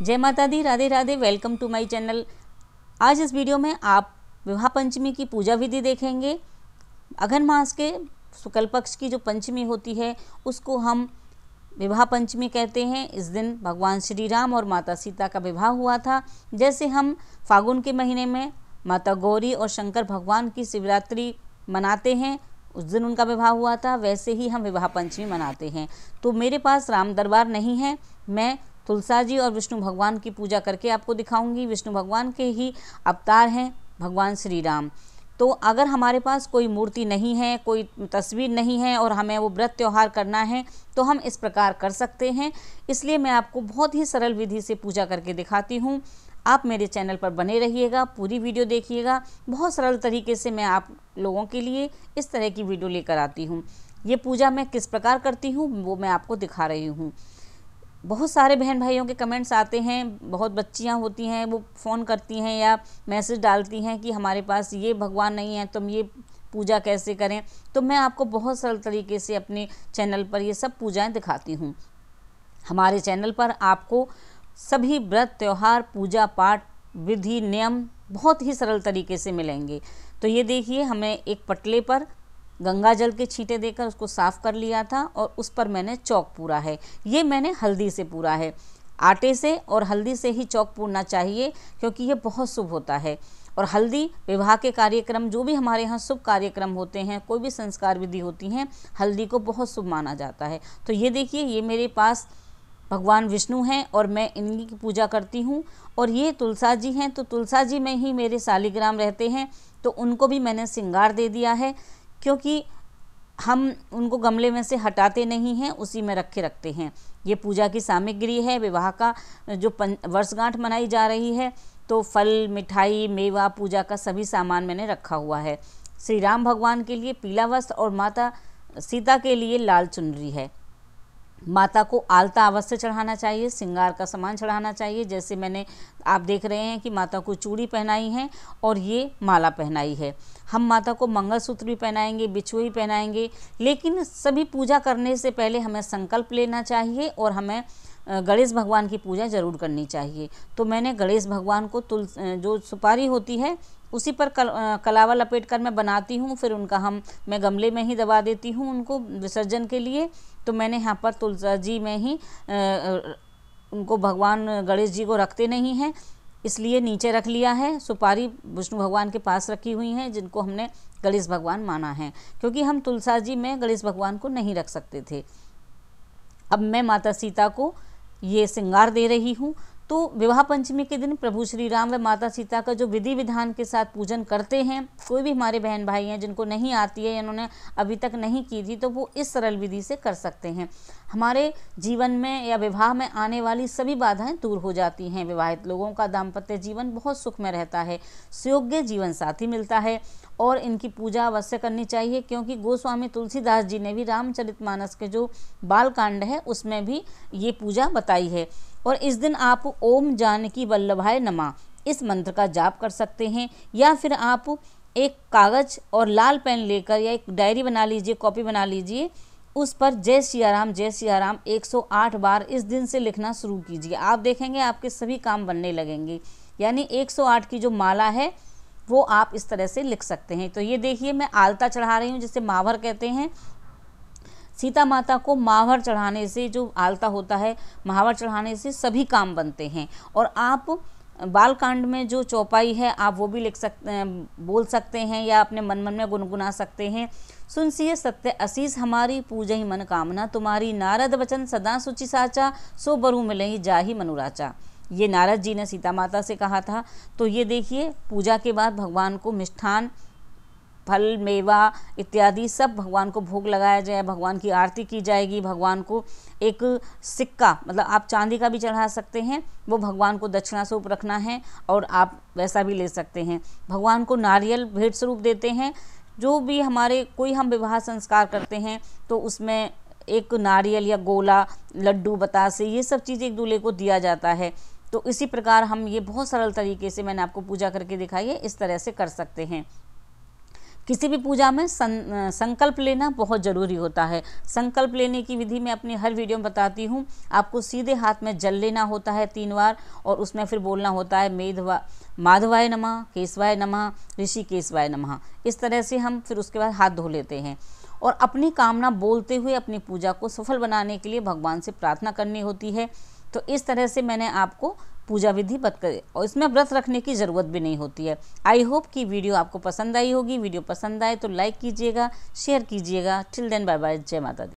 जय माता दी Radhe Radhe welcome to my channel आज इस वीडियो में आप विवाह पंचमी की पूजा विधि देखेंगे अघन मास के शुक्ल पक्ष की जो पंचमी होती है उसको हम विवाह पंचमी कहते हैं इस दिन भगवान श्री राम और माता सीता का विवाह हुआ था जैसे हम फागुन के महीने में माता गौरी और शंकर भगवान की शिवरात्रि मनाते हैं उस दिन उनका विवाह हुआ था वैसे ही हम विवाह पंचमी मनाते हैं तो मेरे पास राम दरबार नहीं है मैं तुलसा जी और विष्णु भगवान की पूजा करके आपको दिखाऊंगी विष्णु भगवान के ही अवतार हैं भगवान श्री राम तो अगर हमारे पास कोई मूर्ति नहीं है कोई तस्वीर नहीं है और हमें वो व्रत त्यौहार करना है तो हम इस प्रकार कर सकते हैं इसलिए मैं आपको बहुत ही सरल विधि से पूजा करके दिखाती हूँ आप मेरे चैनल पर बने रहिएगा पूरी वीडियो देखिएगा बहुत सरल तरीके से मैं आप लोगों के लिए इस तरह की वीडियो लेकर आती हूँ ये पूजा मैं किस प्रकार करती हूँ वो मैं आपको दिखा रही हूँ बहुत सारे बहन भाइयों के कमेंट्स आते हैं बहुत बच्चियां होती हैं वो फ़ोन करती हैं या मैसेज डालती हैं कि हमारे पास ये भगवान नहीं है तुम ये पूजा कैसे करें तो मैं आपको बहुत सरल तरीके से अपने चैनल पर ये सब पूजाएं दिखाती हूँ हमारे चैनल पर आपको सभी व्रत त्यौहार पूजा पाठ विधि नियम बहुत ही सरल तरीके से मिलेंगे तो ये देखिए हमें एक पटले पर गंगा जल के छींटे देकर उसको साफ़ कर लिया था और उस पर मैंने चौक पूरा है ये मैंने हल्दी से पूरा है आटे से और हल्दी से ही चौक पूरना चाहिए क्योंकि ये बहुत शुभ होता है और हल्दी विवाह के कार्यक्रम जो भी हमारे यहाँ शुभ कार्यक्रम होते हैं कोई भी संस्कार विधि होती हैं हल्दी को बहुत शुभ माना जाता है तो ये देखिए ये मेरे पास भगवान विष्णु हैं और मैं इनकी पूजा करती हूँ और ये तुलसा जी हैं तो तुलसा जी में ही मेरे शालिग्राम रहते हैं तो उनको भी मैंने श्रृंगार दे दिया है क्योंकि हम उनको गमले में से हटाते नहीं हैं उसी में रखे रखते हैं ये पूजा की सामग्री है विवाह का जो वर्षगांठ मनाई जा रही है तो फल मिठाई मेवा पूजा का सभी सामान मैंने रखा हुआ है श्री राम भगवान के लिए पीला वस्त्र और माता सीता के लिए लाल चुनरी है माता को आलता अवश्य चढ़ाना चाहिए सिंगार का सामान चढ़ाना चाहिए जैसे मैंने आप देख रहे हैं कि माता को चूड़ी पहनाई है और ये माला पहनाई है हम माता को मंगलसूत्र भी पहनाएंगे बिछुई पहनाएंगे लेकिन सभी पूजा करने से पहले हमें संकल्प लेना चाहिए और हमें गणेश भगवान की पूजा ज़रूर करनी चाहिए तो मैंने गणेश भगवान को तुल जो सुपारी होती है उसी पर कल, कलावा लपेट कर मैं बनाती हूँ फिर उनका हम मैं गमले में ही दबा देती हूँ उनको विसर्जन के लिए तो मैंने यहाँ पर तुलसा जी में ही उनको भगवान गणेश जी को रखते नहीं हैं इसलिए नीचे रख लिया है सुपारी विष्णु भगवान के पास रखी हुई हैं जिनको हमने गणेश भगवान माना है क्योंकि हम तुलसा जी में गणेश भगवान को नहीं रख सकते थे अब मैं माता सीता को ये श्रृंगार दे रही हूँ तो विवाह पंचमी के दिन प्रभु श्री राम व माता सीता का जो विधि विधान के साथ पूजन करते हैं कोई भी हमारे बहन भाई हैं जिनको नहीं आती है इन्होंने अभी तक नहीं की थी तो वो इस सरल विधि से कर सकते हैं हमारे जीवन में या विवाह में आने वाली सभी बाधाएं दूर हो जाती हैं विवाहित लोगों का दाम्पत्य जीवन बहुत सुख में रहता है सुयोग्य जीवन साथी मिलता है और इनकी पूजा अवश्य करनी चाहिए क्योंकि गोस्वामी तुलसीदास जी ने भी रामचरितमानस के जो बाल कांड है उसमें भी ये पूजा बताई है और इस दिन आप ओम जानकी वल्लभाय नमा इस मंत्र का जाप कर सकते हैं या फिर आप एक कागज़ और लाल पेन लेकर या एक डायरी बना लीजिए कॉपी बना लीजिए उस पर जय सियाराम जय सियाराम 108 बार इस दिन से लिखना शुरू कीजिए आप देखेंगे आपके सभी काम बनने लगेंगे यानी 108 की जो माला है वो आप इस तरह से लिख सकते हैं तो ये देखिए मैं आलता चढ़ा रही हूँ जिसे मावर कहते हैं सीता माता को माहवर चढ़ाने से जो आलता होता है मावर चढ़ाने से सभी काम बनते हैं और आप बालकांड में जो चौपाई है आप वो भी लिख सकते हैं बोल सकते हैं या अपने मन मन में गुनगुना सकते हैं सुन सी सत्य असीस हमारी पूजा ही मन कामना तुम्हारी नारद वचन सदा सुचि साचा सो बरु ही जाही मनुराचा ये नारद जी ने सीता माता से कहा था तो ये देखिए पूजा के बाद भगवान को मिष्ठान फल मेवा इत्यादि सब भगवान को भोग लगाया जाए भगवान की आरती की जाएगी भगवान को एक सिक्का मतलब आप चांदी का भी चढ़ा सकते हैं वो भगवान को दक्षिणा स्वरूप रखना है और आप वैसा भी ले सकते हैं भगवान को नारियल भेंट स्वरूप देते हैं जो भी हमारे कोई हम विवाह संस्कार करते हैं तो उसमें एक नारियल या गोला लड्डू बतासे ये सब चीज़ एक दूल्हे को दिया जाता है तो इसी प्रकार हम ये बहुत सरल तरीके से मैंने आपको पूजा करके दिखाई है इस तरह से कर सकते हैं किसी भी पूजा में सं, संकल्प लेना बहुत ज़रूरी होता है संकल्प लेने की विधि मैं अपनी हर वीडियो में बताती हूँ आपको सीधे हाथ में जल लेना होता है तीन बार और उसमें फिर बोलना होता है मेधवा माधवाय नमः केशवाय नमः ऋषि केशवाय नमः इस तरह से हम फिर उसके बाद हाथ धो लेते हैं और अपनी कामना बोलते हुए अपनी पूजा को सफल बनाने के लिए भगवान से प्रार्थना करनी होती है तो इस तरह से मैंने आपको पूजा विधि बत कर और इसमें व्रत रखने की ज़रूरत भी नहीं होती है आई होप कि वीडियो आपको पसंद आई होगी वीडियो पसंद आए तो लाइक कीजिएगा शेयर कीजिएगा टिल देन बाय बाय जय माता दी